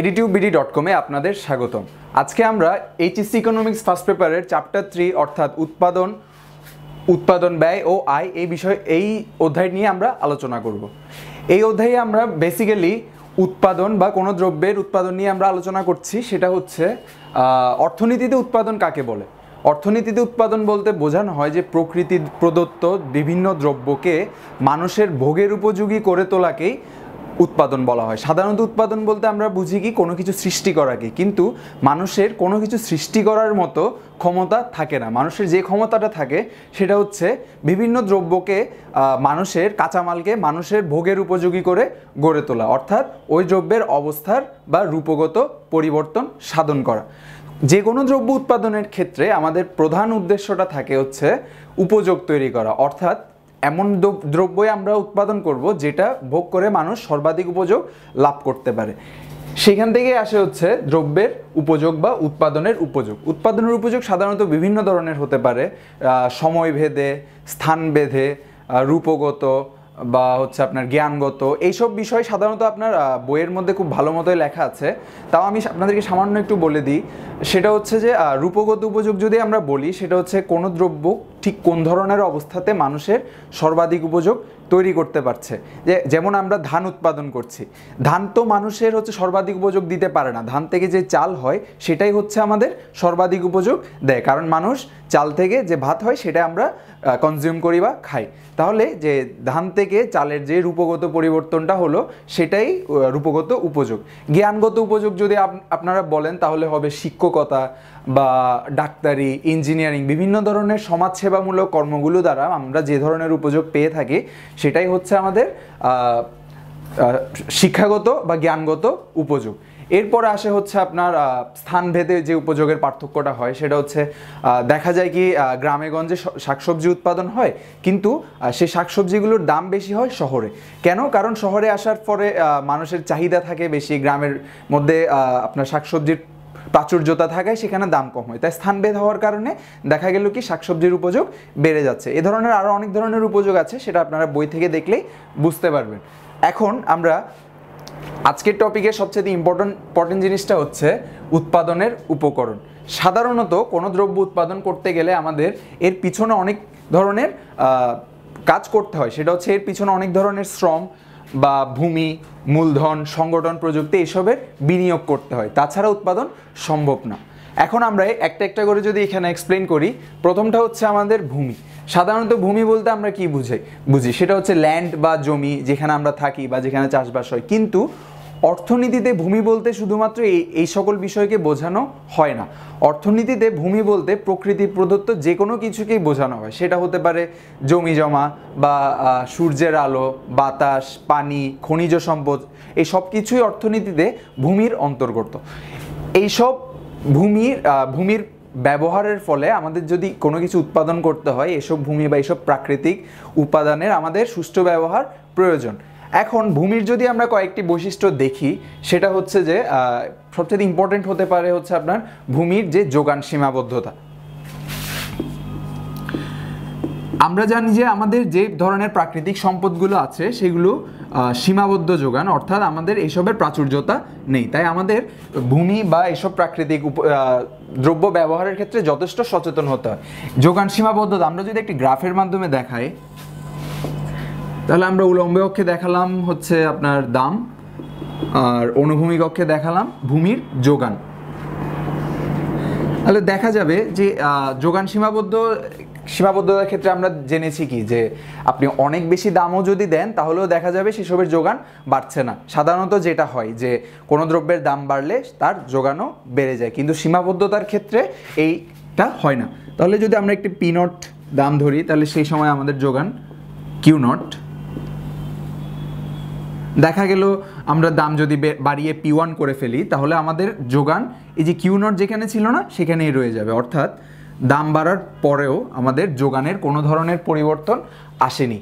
এডিটিউবিডি dot কমে আপনাদের স্বাগতম আজকে আমরা এইচএসসি ইকোনমিক্স ফার্স্ট পেপারের চ্যাপ্টার থ্রি অর্থাৎ উৎপাদন উৎপাদন ব্যয় ও আয় এই বিষয় এই অধ্যায় নিয়ে আমরা আলোচনা করব এই অধ্যায়ে আমরা বেসিক্যালি উৎপাদন বা কোনো দ্রব্যের উৎপাদন নিয়ে আমরা আলোচনা করছি সেটা হচ্ছে অর্থনীতিতে উৎপাদন কাকে বলে অর্থনীতিতে উৎপাদন বলতে বোঝানো হয় যে প্রকৃতি প্রদত্ত বিভিন্ন দ্রব্যকে মানুষের ভোগের উপযোগী করে তোলাকেই উৎপাদন বলা হয় সাধারণত উৎপাদন বলতে আমরা বুঝি কি কোনো কিছু সৃষ্টি করাকে কিন্তু মানুষের কোনো কিছু সৃষ্টি করার মতো ক্ষমতা থাকে না মানুষের যে ক্ষমতাটা থাকে সেটা হচ্ছে বিভিন্ন দ্রব্যকে মানুষের কাঁচামালকে মানুষের ভোগের উপযোগী করে গড়ে তোলা অর্থাৎ ওই দ্রব্যের অবস্থার বা রূপগত পরিবর্তন সাধন করা যে কোনো দ্রব্য উৎপাদনের ক্ষেত্রে আমাদের প্রধান উদ্দেশ্যটা থাকে হচ্ছে উপযোগ তৈরি করা অর্থাৎ এমন দ্রব্যই আমরা উৎপাদন করব যেটা ভোগ করে মানুষ সর্বাধিক উপযোগ লাভ করতে পারে সেখান থেকে আসে হচ্ছে দ্রব্যের উপযোগ বা উৎপাদনের উপযোগ উৎপাদনের উপযোগ সাধারণত বিভিন্ন ধরনের হতে পারে সময় ভেদে স্থান ভেদে রূপগত বা হচ্ছে আপনার জ্ঞানগত এইসব বিষয় সাধারণত আপনার বইয়ের মধ্যে খুব ভালো মতোই লেখা আছে তাও আমি আপনাদেরকে সামান্য একটু বলে দিই সেটা হচ্ছে যে রূপগত উপযোগ যদি আমরা বলি সেটা হচ্ছে কোনো দ্রব্য ঠিক কোন ধরনের অবস্থাতে মানুষের সর্বাধিক উপযোগ তৈরি করতে পারছে যে যেমন আমরা ধান উৎপাদন করছি ধান তো মানুষের হচ্ছে সর্বাধিক উপযোগ দিতে পারে না ধান থেকে যে চাল হয় সেটাই হচ্ছে আমাদের সর্বাধিক উপযোগ দেয় কারণ মানুষ চাল থেকে যে ভাত হয় সেটা আমরা কনজিউম করি বা খাই তাহলে যে ধান থেকে চালের যে রূপগত পরিবর্তনটা হলো সেটাই রূপগত উপযোগ জ্ঞানগত উপযোগ যদি আপনারা বলেন তাহলে হবে শিক্ষকতা বা ডাক্তারি ইঞ্জিনিয়ারিং বিভিন্ন ধরনের সমাজসেবামূলক কর্মগুলো দ্বারা আমরা যে ধরনের উপযোগ পেয়ে থাকি সেটাই হচ্ছে আমাদের শিক্ষাগত বা জ্ঞানগত উপযোগ এরপর আসে হচ্ছে আপনার স্থানভেদে যে উপযোগের পার্থক্যটা হয় সেটা হচ্ছে দেখা যায় কি গ্রামেগঞ্জে শাকসবজি উৎপাদন হয় কিন্তু সেই শাকসবজিগুলোর দাম বেশি হয় শহরে কেন কারণ শহরে আসার পরে মানুষের চাহিদা থাকে বেশি গ্রামের মধ্যে আপনার শাকসবজির প্রাচুর্যতা থাকায় সেখানে দাম কম হয় তাই স্থানভেদ হওয়ার কারণে দেখা গেল কি শাকসবজির উপযোগ বেড়ে যাচ্ছে এ ধরনের আরও অনেক ধরনের উপযোগ আছে সেটা আপনারা বই থেকে দেখলেই বুঝতে পারবেন এখন আমরা আজকের টপিকের সবচেয়ে ইম্পর্টেন্ট ইম্পর্টেন্ট জিনিসটা হচ্ছে উৎপাদনের উপকরণ সাধারণত কোনো দ্রব্য উৎপাদন করতে গেলে আমাদের এর পিছনে অনেক ধরনের কাজ করতে হয় সেটা হচ্ছে এর পিছনে অনেক ধরনের শ্রম বা ভূমি মূলধন সংগঠন প্রযুক্তি এসবের বিনিয়োগ করতে হয় তাছাড়া উৎপাদন সম্ভব না এখন আমরা একটা একটা করে যদি এখানে এক্সপ্লেন করি প্রথমটা হচ্ছে আমাদের ভূমি সাধারণত ভূমি বলতে আমরা কি বুঝাই বুঝি সেটা হচ্ছে ল্যান্ড বা জমি যেখানে আমরা থাকি বা যেখানে চাষবাস হয় কিন্তু অর্থনীতিতে ভূমি বলতে শুধুমাত্র এই এই সকল বিষয়কে বোঝানো হয় না অর্থনীতিতে ভূমি বলতে প্রকৃতি প্রদত্ত যে কোনো কিছুকেই বোঝানো হয় সেটা হতে পারে জমি জমা বা সূর্যের আলো বাতাস পানি খনিজ সম্পদ এই সব কিছুই অর্থনীতিতে ভূমির অন্তর্গত এইসব ভূমির ভূমির ব্যবহারের ফলে আমাদের যদি কোনো কিছু উৎপাদন করতে হয় এসব ভূমি বা এসব প্রাকৃতিক উপাদানের আমাদের সুষ্ঠু ব্যবহার প্রয়োজন এখন ভূমির যদি আমরা কয়েকটি বৈশিষ্ট্য দেখি সেটা হচ্ছে যে সবচেয়ে ইম্পর্টেন্ট হতে পারে হচ্ছে আপনার ভূমির যে যোগান সীমাবদ্ধতা আমরা জানি যে আমাদের যে ধরনের প্রাকৃতিক সম্পদগুলো আছে সেগুলো সীমাবদ্ধ যোগান অর্থাৎ আমাদের এইসবের প্রাচুর্যতা নেই তাই আমাদের ভূমি বা এসব প্রাকৃতিক দ্রব্য ব্যবহারের ক্ষেত্রে যথেষ্ট সচেতন হতে হয় যোগান সীমাবদ্ধতা আমরা যদি একটি গ্রাফের মাধ্যমে দেখাই তাহলে আমরা উলম্ব অক্ষে দেখালাম হচ্ছে আপনার দাম আর অনুভূমিক অক্ষে দেখালাম ভূমির যোগান তাহলে দেখা যাবে যে যোগান সীমাবদ্ধ সীমাবদ্ধতার ক্ষেত্রে আমরা জেনেছি কি যে আপনি অনেক বেশি দামও যদি দেন তাহলেও দেখা যাবে সেসবের যোগান বাড়ছে না সাধারণত যেটা হয় যে কোনো দ্রব্যের দাম বাড়লে তার যোগানও বেড়ে যায় কিন্তু সীমাবদ্ধতার ক্ষেত্রে এইটা হয় না তাহলে যদি আমরা একটি পিনট দাম ধরি তাহলে সেই সময় আমাদের যোগান কিউ নট দেখা গেল আমরা দাম যদি বাড়িয়ে পি ওয়ান করে ফেলি তাহলে আমাদের যোগান এই যে কিউ নট যেখানে ছিল না সেখানেই রয়ে যাবে অর্থাৎ দাম বাড়ার পরেও আমাদের যোগানের কোনো ধরনের পরিবর্তন আসেনি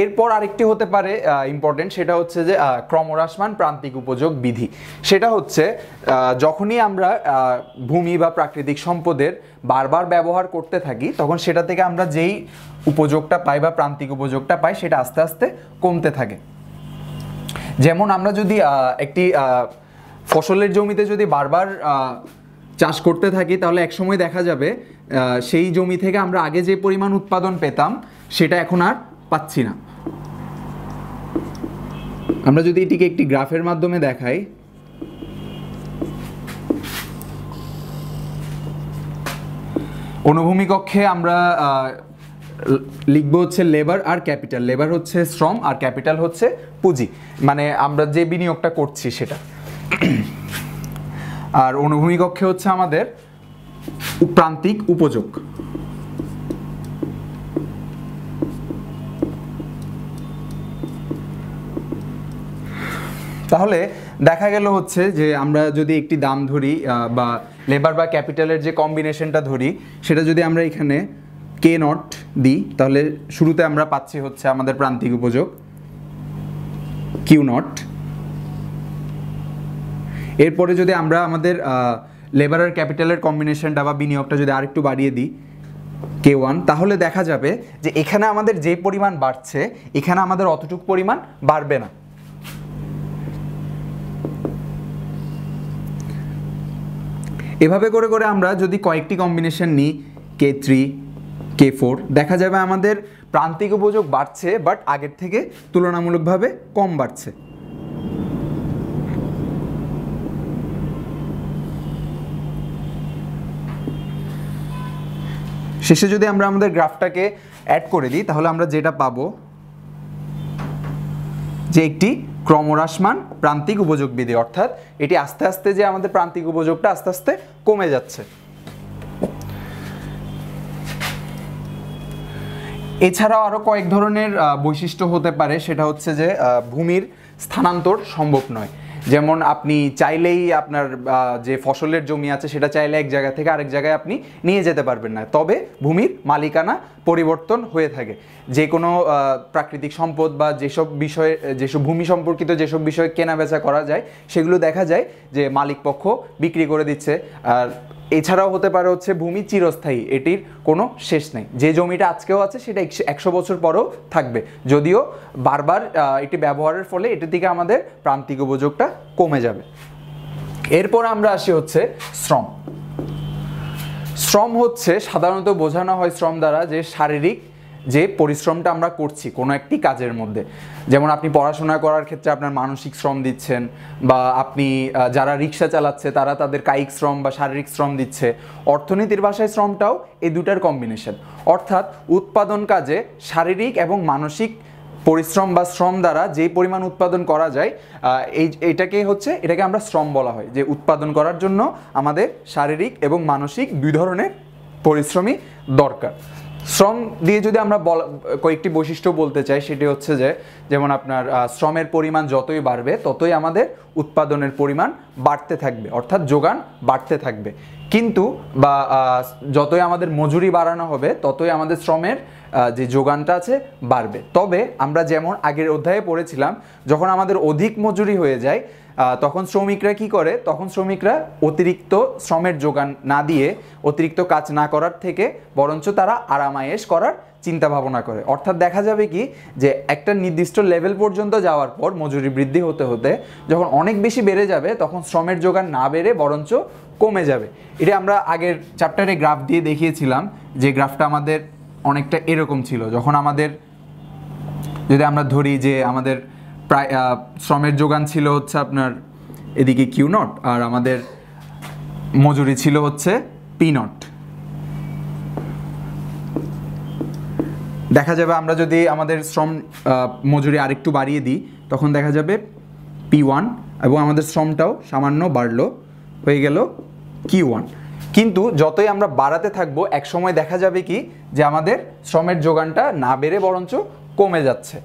এরপর আরেকটি হতে পারে ইম্পর্টেন্ট সেটা হচ্ছে যে ক্রমহ্রাসমান প্রান্তিক উপযোগ বিধি সেটা হচ্ছে যখনই আমরা ভূমি বা প্রাকৃতিক সম্পদের বারবার ব্যবহার করতে থাকি তখন সেটা থেকে আমরা যেই উপযোগটা পাই বা প্রান্তিক উপযোগটা পাই সেটা আস্তে আস্তে কমতে থাকে যেমন আমরা যদি একটি ফসলের জমিতে যদি বারবার চাষ করতে থাকি তাহলে একসময় দেখা যাবে সেই জমি থেকে আমরা আগে যে পরিমাণ উৎপাদন পেতাম সেটা এখন আর পাচ্ছি না আমরা যদি এটিকে একটি গ্রাফের মাধ্যমে দেখাই অনুভূমি কক্ষে আমরা লিখবো হচ্ছে লেবার আর ক্যাপিটাল লেবার হচ্ছে শ্রম আর ক্যাপিটাল হচ্ছে পুঁজি মানে আমরা যে বিনিয়োগটা করছি সেটা আর অনুভূমিক অক্ষে হচ্ছে আমাদের প্রান্তিক উপযোগ তাহলে দেখা গেল হচ্ছে যে আমরা যদি একটি দাম ধরি বা লেবার বা ক্যাপিটালের যে কম্বিনেশনটা ধরি সেটা যদি আমরা এখানে কে নট দিই তাহলে শুরুতে আমরা পাচ্ছি হচ্ছে আমাদের প্রান্তিক উপযোগ কিউ নট এরপরে যদি আমরা আমাদের আর ক্যাপিটালের কম্বিনেশনটা বা বিনিয়োগটা যদি আরেকটু বাড়িয়ে দিই কে ওয়ান তাহলে দেখা যাবে যে এখানে আমাদের যে পরিমাণ বাড়ছে এখানে আমাদের অতটুক পরিমাণ বাড়বে না এভাবে করে করে আমরা যদি কয়েকটি কম্বিনেশন নিই কে থ্রি কে ফোর দেখা যাবে আমাদের প্রান্তিক উপযোগ বাড়ছে বাট আগের থেকে তুলনামূলকভাবে কম বাড়ছে শেষে যদি আমরা আমাদের গ্রাফটাকে অ্যাড করে দিই তাহলে আমরা যেটা পাবো যে একটি ক্রমহ্রাসমান প্রান্তিক উপযোগ বিধি অর্থাৎ এটি আস্তে আস্তে যে আমাদের প্রান্তিক উপযোগটা আস্তে আস্তে কমে যাচ্ছে এছাড়াও আরও কয়েক ধরনের বৈশিষ্ট্য হতে পারে সেটা হচ্ছে যে ভূমির স্থানান্তর সম্ভব নয় যেমন আপনি চাইলেই আপনার যে ফসলের জমি আছে সেটা চাইলে এক জায়গা থেকে আরেক জায়গায় আপনি নিয়ে যেতে পারবেন না তবে ভূমির মালিকানা পরিবর্তন হয়ে থাকে যে কোনো প্রাকৃতিক সম্পদ বা যেসব বিষয়ে যেসব ভূমি সম্পর্কিত যেসব বিষয়ে কেনা বেচা করা যায় সেগুলো দেখা যায় যে মালিক পক্ষ বিক্রি করে দিচ্ছে আর এছাড়াও হতে পারে হচ্ছে ভূমি চিরস্থায়ী এটির কোনো শেষ নেই যে জমিটা আজকেও আছে সেটা একশো বছর পরেও থাকবে যদিও বারবার এটি ব্যবহারের ফলে এটি থেকে আমাদের প্রান্তিক উপযোগটা কমে যাবে এরপর আমরা আসি হচ্ছে শ্রম শ্রম হচ্ছে সাধারণত বোঝানো হয় শ্রম দ্বারা যে শারীরিক যে পরিশ্রমটা আমরা করছি কোনো একটি কাজের মধ্যে যেমন আপনি পড়াশোনা করার ক্ষেত্রে আপনার মানসিক শ্রম দিচ্ছেন বা আপনি যারা রিক্সা চালাচ্ছে তারা তাদের কায়িক শ্রম বা শারীরিক শ্রম দিচ্ছে অর্থনীতির ভাষায় শ্রমটাও এই দুটার কম্বিনেশন অর্থাৎ উৎপাদন কাজে শারীরিক এবং মানসিক পরিশ্রম বা শ্রম দ্বারা যেই পরিমাণ উৎপাদন করা যায় এই এটাকে হচ্ছে এটাকে আমরা শ্রম বলা হয় যে উৎপাদন করার জন্য আমাদের শারীরিক এবং মানসিক দুই ধরনের পরিশ্রমই দরকার শ্রম দিয়ে যদি আমরা কয়েকটি বৈশিষ্ট্য বলতে চাই সেটি হচ্ছে যে যেমন আপনার শ্রমের পরিমাণ যতই বাড়বে ততই আমাদের উৎপাদনের পরিমাণ বাড়তে থাকবে অর্থাৎ যোগান বাড়তে থাকবে কিন্তু বা যতই আমাদের মজুরি বাড়ানো হবে ততই আমাদের শ্রমের যে যোগানটা আছে বাড়বে তবে আমরা যেমন আগের অধ্যায়ে পড়েছিলাম যখন আমাদের অধিক মজুরি হয়ে যায় তখন শ্রমিকরা কি করে তখন শ্রমিকরা অতিরিক্ত শ্রমের যোগান না দিয়ে অতিরিক্ত কাজ না করার থেকে বরঞ্চ তারা আরামায়েশ করার চিন্তা ভাবনা করে অর্থাৎ দেখা যাবে কি যে একটা নির্দিষ্ট লেভেল পর্যন্ত যাওয়ার পর মজুরি বৃদ্ধি হতে হতে যখন অনেক বেশি বেড়ে যাবে তখন শ্রমের যোগান না বেড়ে বরঞ্চ কমে যাবে এটা আমরা আগের চ্যাপ্টারে গ্রাফ দিয়ে দেখিয়েছিলাম যে গ্রাফটা আমাদের অনেকটা এরকম ছিল যখন আমাদের যদি আমরা ধরি যে আমাদের প্রায় শ্রমের যোগান ছিল হচ্ছে আপনার এদিকে কিউ নট আর আমাদের মজুরি ছিল হচ্ছে পি নট দেখা যাবে আমরা যদি আমাদের শ্রম মজুরি আরেকটু বাড়িয়ে দিই তখন দেখা যাবে পি ওয়ান এবং আমাদের শ্রমটাও সামান্য বাড়লো হয়ে গেল কি ওয়ান কিন্তু যতই আমরা বাড়াতে থাকবো একসময় দেখা যাবে কি যে আমাদের শ্রমের যোগানটা না বেড়ে বরঞ্চ কমে যাচ্ছে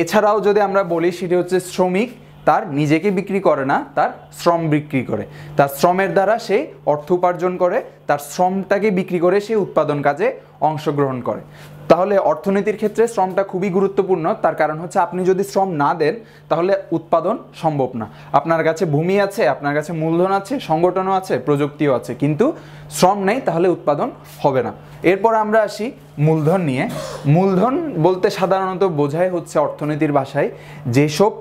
এছাড়াও যদি আমরা বলি সেটি হচ্ছে শ্রমিক তার নিজেকে বিক্রি করে না তার শ্রম বিক্রি করে তার শ্রমের দ্বারা সে অর্থ উপার্জন করে তার শ্রমটাকে বিক্রি করে সে উৎপাদন কাজে অংশগ্রহণ করে তাহলে অর্থনীতির ক্ষেত্রে শ্রমটা খুবই গুরুত্বপূর্ণ তার কারণ হচ্ছে আপনি যদি শ্রম না দেন তাহলে উৎপাদন সম্ভব না আপনার কাছে ভূমি আছে আপনার কাছে মূলধন আছে সংগঠনও আছে প্রযুক্তিও আছে কিন্তু শ্রম নেই তাহলে উৎপাদন হবে না এরপর আমরা আসি মূলধন নিয়ে মূলধন বলতে সাধারণত বোঝায় হচ্ছে অর্থনীতির ভাষায় যেসব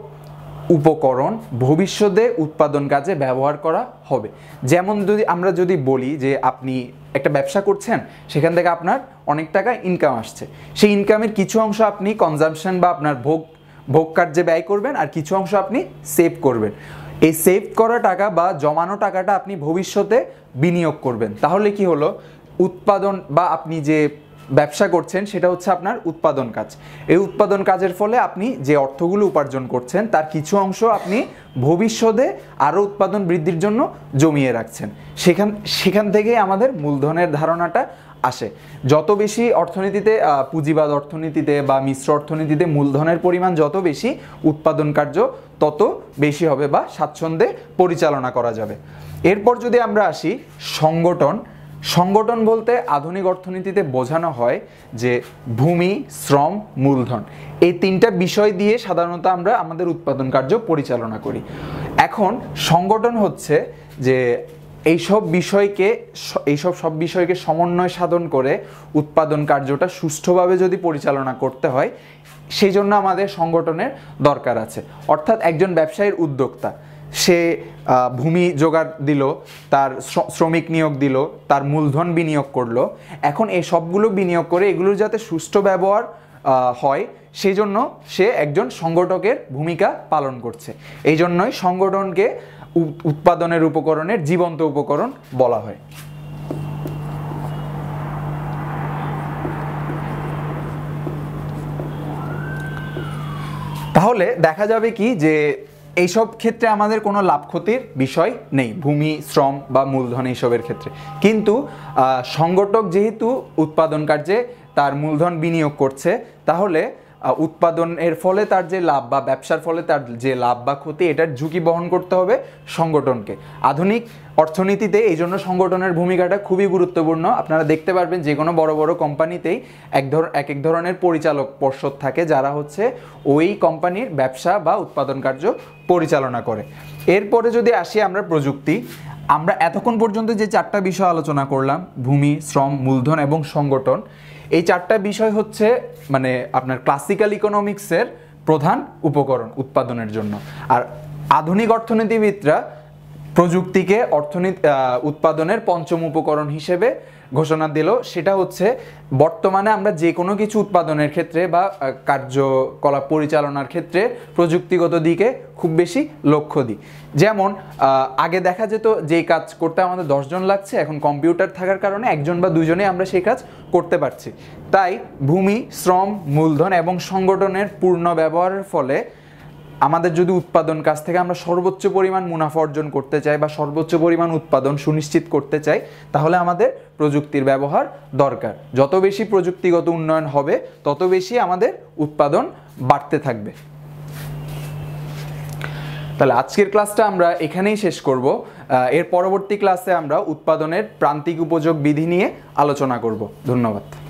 উপকরণ ভবিষ্যতে উৎপাদন কাজে ব্যবহার করা হবে যেমন যদি আমরা যদি বলি যে আপনি একটা ব্যবসা করছেন সেখান থেকে আপনার অনেক টাকা ইনকাম আসছে সেই ইনকামের কিছু অংশ আপনি কনজামশন বা আপনার ভোগ ভোগ কার্যে ব্যয় করবেন আর কিছু অংশ আপনি সেভ করবেন এই সেভ করা টাকা বা জমানো টাকাটা আপনি ভবিষ্যতে বিনিয়োগ করবেন তাহলে কি হলো উৎপাদন বা আপনি যে ব্যবসা করছেন সেটা হচ্ছে আপনার উৎপাদন কাজ এই উৎপাদন কাজের ফলে আপনি যে অর্থগুলো উপার্জন করছেন তার কিছু অংশ আপনি ভবিষ্যতে আরও উৎপাদন বৃদ্ধির জন্য জমিয়ে রাখছেন সেখান সেখান থেকেই আমাদের মূলধনের ধারণাটা আসে যত বেশি অর্থনীতিতে পুঁজিবাদ অর্থনীতিতে বা মিশ্র অর্থনীতিতে মূলধনের পরিমাণ যত বেশি উৎপাদন কার্য তত বেশি হবে বা স্বাচ্ছন্দ্যে পরিচালনা করা যাবে এরপর যদি আমরা আসি সংগঠন সংগঠন বলতে আধুনিক অর্থনীতিতে বোঝানো হয় যে ভূমি শ্রম মূলধন এই তিনটা বিষয় দিয়ে সাধারণত আমরা আমাদের উৎপাদন কার্য পরিচালনা করি এখন সংগঠন হচ্ছে যে এইসব বিষয়কে এইসব সব বিষয়কে সমন্বয় সাধন করে উৎপাদন কার্যটা সুষ্ঠুভাবে যদি পরিচালনা করতে হয় সেই জন্য আমাদের সংগঠনের দরকার আছে অর্থাৎ একজন ব্যবসায়ীর উদ্যোক্তা সে ভূমি জোগাড় দিল তার শ্রমিক নিয়োগ দিল তার মূলধন বিনিয়োগ করলো এখন এই সবগুলো বিনিয়োগ করে এগুলোর যাতে সুষ্ঠু ব্যবহার হয় সেই জন্য সে একজন সংগঠকের ভূমিকা পালন করছে এই জন্যই সংগঠনকে উৎপাদনের উপকরণের জীবন্ত উপকরণ বলা হয় তাহলে দেখা যাবে কি যে এইসব ক্ষেত্রে আমাদের কোনো লাভ ক্ষতির বিষয় নেই ভূমি শ্রম বা মূলধন এইসবের ক্ষেত্রে কিন্তু সংগঠক যেহেতু উৎপাদন কার্যে তার মূলধন বিনিয়োগ করছে তাহলে উৎপাদনের ফলে তার যে লাভ বা ব্যবসার ফলে তার যে লাভ বা ক্ষতি এটার ঝুঁকি বহন করতে হবে সংগঠনকে আধুনিক অর্থনীতিতে এই জন্য সংগঠনের ভূমিকাটা খুবই গুরুত্বপূর্ণ আপনারা দেখতে পারবেন যে কোনো বড় বড় কোম্পানিতেই এক ধর এক এক ধরনের পরিচালক পর্ষদ থাকে যারা হচ্ছে ওই কোম্পানির ব্যবসা বা উৎপাদন কার্য পরিচালনা করে এরপরে যদি আসি আমরা প্রযুক্তি আমরা এতক্ষণ পর্যন্ত যে চারটা বিষয় আলোচনা করলাম ভূমি শ্রম মূলধন এবং সংগঠন এই চারটা বিষয় হচ্ছে মানে আপনার ক্লাসিক্যাল ইকোনমিক্সের প্রধান উপকরণ উৎপাদনের জন্য আর আধুনিক অর্থনীতিবিদরা প্রযুক্তিকে অর্থনীতি উৎপাদনের পঞ্চম উপকরণ হিসেবে ঘোষণা দিল সেটা হচ্ছে বর্তমানে আমরা যে কোনো কিছু উৎপাদনের ক্ষেত্রে বা কার্যকলাপ পরিচালনার ক্ষেত্রে প্রযুক্তিগত দিকে খুব বেশি লক্ষ্য দিই যেমন আগে দেখা যেত যে কাজ করতে আমাদের দশজন লাগছে এখন কম্পিউটার থাকার কারণে একজন বা দুজনে আমরা সেই কাজ করতে পারছি তাই ভূমি শ্রম মূলধন এবং সংগঠনের পূর্ণ ব্যবহারের ফলে আমাদের যদি উৎপাদন কাজ থেকে আমরা সর্বোচ্চ পরিমাণ মুনাফা অর্জন করতে চাই বা সর্বোচ্চ পরিমাণ উৎপাদন সুনিশ্চিত করতে চাই তাহলে আমাদের প্রযুক্তির ব্যবহার দরকার যত বেশি প্রযুক্তিগত উন্নয়ন হবে তত বেশি আমাদের উৎপাদন বাড়তে থাকবে তাহলে আজকের ক্লাসটা আমরা এখানেই শেষ করব এর পরবর্তী ক্লাসে আমরা উৎপাদনের প্রান্তিক উপযোগ বিধি নিয়ে আলোচনা করব ধন্যবাদ